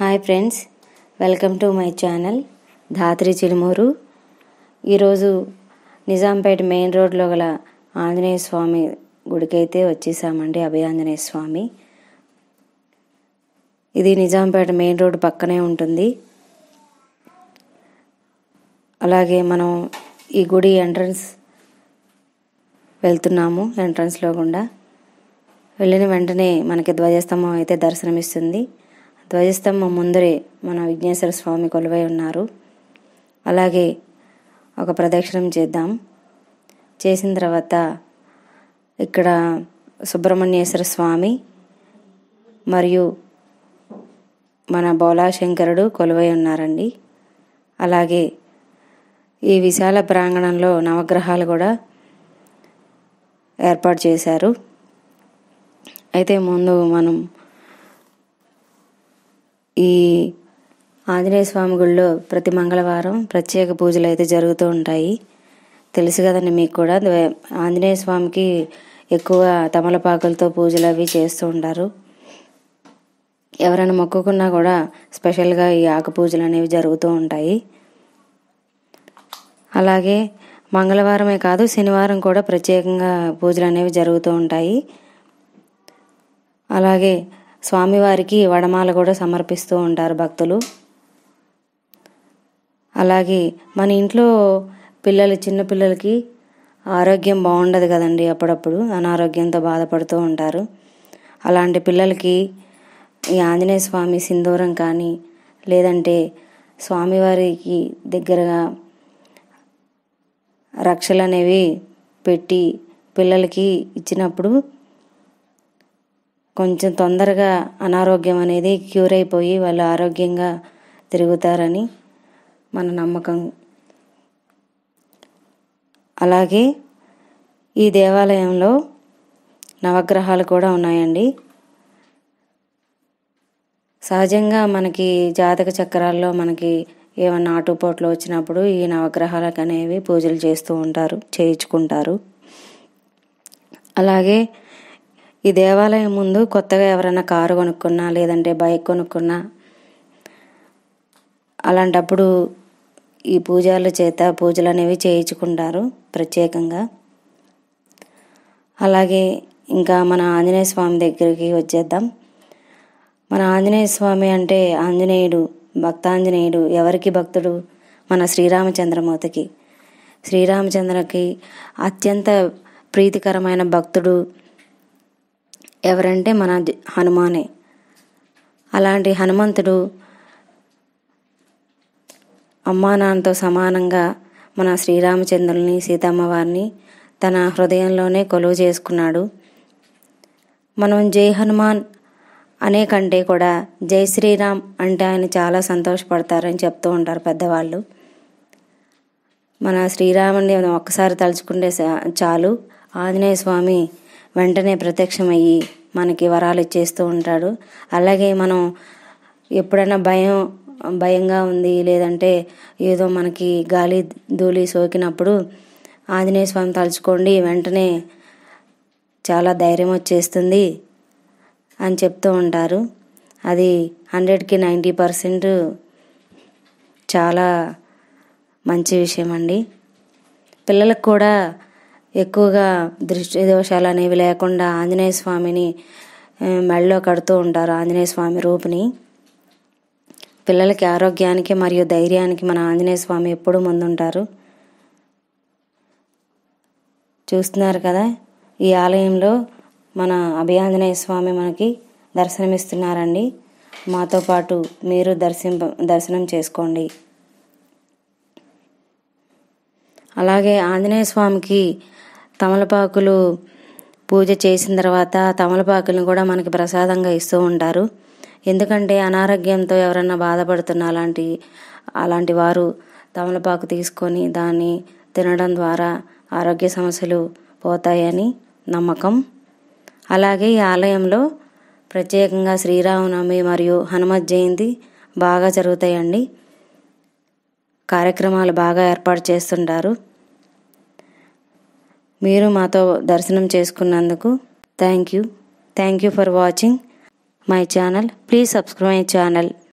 hi friends welcome to my channel Dhatri Chirumuru ఈరోజు Nizampet main రోడ్లో గల ఆంజనేయ స్వామి గుడికైతే వచ్చేసామండి అభయాంజనేయ స్వామి ఇది నిజాంపేట మెయిన్ రోడ్ పక్కనే ఉంటుంది అలాగే మనం ఈ గుడి ఎంట్రన్స్ వెళ్తున్నాము ఎంట్రన్స్లో గుండా వెళ్ళిన వెంటనే మనకి ధ్వజస్తంభం అయితే దర్శనమిస్తుంది ధ్వజస్తంభం ముందరే మన విఘ్నేశ్వర స్వామి కొలువై ఉన్నారు అలాగే ఒక ప్రదక్షిణం చేద్దాం చేసిన తర్వాత ఇక్కడ సుబ్రహ్మణ్యేశ్వర స్వామి మరియు మన బోలాశంకరుడు కొలువై ఉన్నారండి అలాగే ఈ విశాల ప్రాంగణంలో నవగ్రహాలు కూడా ఏర్పాటు చేశారు అయితే ముందు మనం ఈ ఆంజనేయ స్వామి గుళ్ళో ప్రతి మంగళవారం ప్రత్యేక పూజలు అయితే జరుగుతూ ఉంటాయి తెలుసు కదండి మీకు కూడా ఆంజనేయ స్వామికి ఎక్కువ తమలపాకులతో పూజలు అవి చేస్తూ ఉంటారు ఎవరైనా మొక్కుకున్నా కూడా స్పెషల్గా ఈ ఆకు పూజలు అనేవి జరుగుతూ ఉంటాయి అలాగే మంగళవారమే కాదు శనివారం కూడా ప్రత్యేకంగా పూజలు అనేవి జరుగుతూ ఉంటాయి అలాగే స్వామివారికి వడమాల కూడా సమర్పిస్తూ ఉంటారు భక్తులు అలాగే మన ఇంట్లో పిల్లలు చిన్నపిల్లలకి ఆరోగ్యం బాగుండదు కదండి అప్పుడప్పుడు అనారోగ్యంతో బాధపడుతూ ఉంటారు అలాంటి పిల్లలకి ఈ ఆంజనేయ స్వామి సింధూరం కానీ లేదంటే స్వామివారికి దగ్గరగా రక్షలు అనేవి పెట్టి పిల్లలకి ఇచ్చినప్పుడు కొంచెం తొందరగా అనారోగ్యం అనేది క్యూర్ అయిపోయి వాళ్ళు ఆరోగ్యంగా తిరుగుతారని మన నమ్మకం అలాగే ఈ దేవాలయంలో నవగ్రహాలు కూడా ఉన్నాయండి సహజంగా మనకి జాతక చక్రాల్లో మనకి ఏమన్నా ఆటుపోట్లు వచ్చినప్పుడు ఈ నవగ్రహాలకు అనేవి పూజలు చేస్తూ ఉంటారు చేయించుకుంటారు అలాగే ఈ దేవాలయం ముందు కొత్తగా ఎవరైనా కారు కొనుక్కున్నా లేదంటే బైక్ కొనుక్కున్నా అలాంటప్పుడు ఈ పూజల చేత పూజలు అనేవి చేయించుకుంటారు ప్రత్యేకంగా అలాగే ఇంకా మన ఆంజనేయ స్వామి దగ్గరికి వచ్చేద్దాం మన ఆంజనేయ స్వామి అంటే ఆంజనేయుడు భక్తాంజనేయుడు ఎవరికి భక్తుడు మన శ్రీరామచంద్రమూర్తికి శ్రీరామచంద్రకి అత్యంత ప్రీతికరమైన భక్తుడు ఎవరంటే మన హనుమానే అలాంటి హనుమంతుడు అమ్మా నాన్నతో సమానంగా మన శ్రీరామచంద్రుల్ని సీతమ్మ వారిని తన హృదయంలోనే కొలువు చేసుకున్నాడు మనం జై హనుమాన్ అనే కంటే కూడా జై శ్రీరామ్ అంటే ఆయన చాలా సంతోషపడతారని చెప్తూ ఉంటారు పెద్దవాళ్ళు మన శ్రీరాముని ఒక్కసారి తలుచుకుంటే చాలు ఆంజనేయ స్వామి వెంటనే ప్రత్యక్షమయ్యి మనకి వరాలు ఇచ్చేస్తూ ఉంటాడు అలాగే మనం ఎప్పుడైనా భయం భయంగా ఉంది లేదంటే ఏదో మనకి గాలి ధూళి సోకినప్పుడు ఆంజనేయ స్వామి తలుచుకోండి వెంటనే చాలా ధైర్యం వచ్చేస్తుంది అని చెప్తూ ఉంటారు అది హండ్రెడ్కి నైంటీ పర్సెంట్ చాలా మంచి విషయం అండి పిల్లలకు కూడా ఎక్కువగా దృష్టి దోషాలు అనేవి లేకుండా ఆంజనేయ స్వామిని మెళ్ళలో కడుతూ ఉంటారు ఆంజనేయ స్వామి రూపుని పిల్లలకి ఆరోగ్యానికి మరియు ధైర్యానికి మన ఆంజనేయ స్వామి ఎప్పుడూ ముందుంటారు చూస్తున్నారు కదా ఈ ఆలయంలో మన అభయాంజనేయ స్వామి మనకి దర్శనమిస్తున్నారండి మాతో పాటు మీరు దర్శిం దర్శనం చేసుకోండి అలాగే ఆంజనేయ స్వామికి తమలపాకులు పూజ చేసిన తర్వాత తమలపాకులను కూడా మనకి ప్రసాదంగా ఇస్తూ ఉంటారు ఎందుకంటే అనారోగ్యంతో ఎవరన్నా బాధపడుతున్న అలాంటి అలాంటి వారు తమలపాకు తీసుకొని దాన్ని తినడం ద్వారా ఆరోగ్య సమస్యలు పోతాయని నమ్మకం అలాగే ఈ ఆలయంలో ప్రత్యేకంగా శ్రీరామనవమి మరియు హనుమత్ జయంతి బాగా జరుగుతాయండి కార్యక్రమాలు బాగా ఏర్పాటు చేస్తుంటారు మీరు మాతో దర్శనం చేసుకున్నందుకు thank you thank you for watching my channel please subscribe my channel